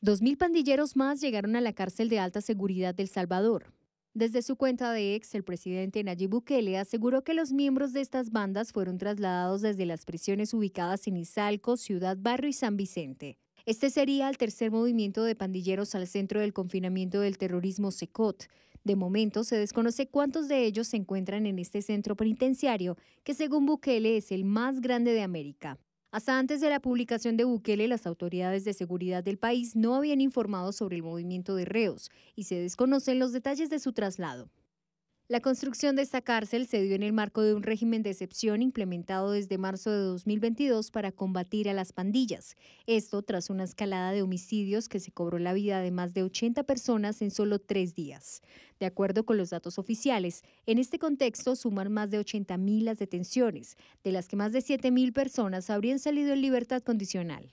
Dos mil pandilleros más llegaron a la cárcel de alta seguridad del Salvador. Desde su cuenta de ex, el presidente Nayib Bukele aseguró que los miembros de estas bandas fueron trasladados desde las prisiones ubicadas en Izalco, Ciudad Barrio y San Vicente. Este sería el tercer movimiento de pandilleros al centro del confinamiento del terrorismo SECOT. De momento se desconoce cuántos de ellos se encuentran en este centro penitenciario, que según Bukele es el más grande de América. Hasta antes de la publicación de Bukele, las autoridades de seguridad del país no habían informado sobre el movimiento de reos y se desconocen los detalles de su traslado. La construcción de esta cárcel se dio en el marco de un régimen de excepción implementado desde marzo de 2022 para combatir a las pandillas. Esto tras una escalada de homicidios que se cobró la vida de más de 80 personas en solo tres días. De acuerdo con los datos oficiales, en este contexto suman más de 80.000 las detenciones, de las que más de 7.000 personas habrían salido en libertad condicional.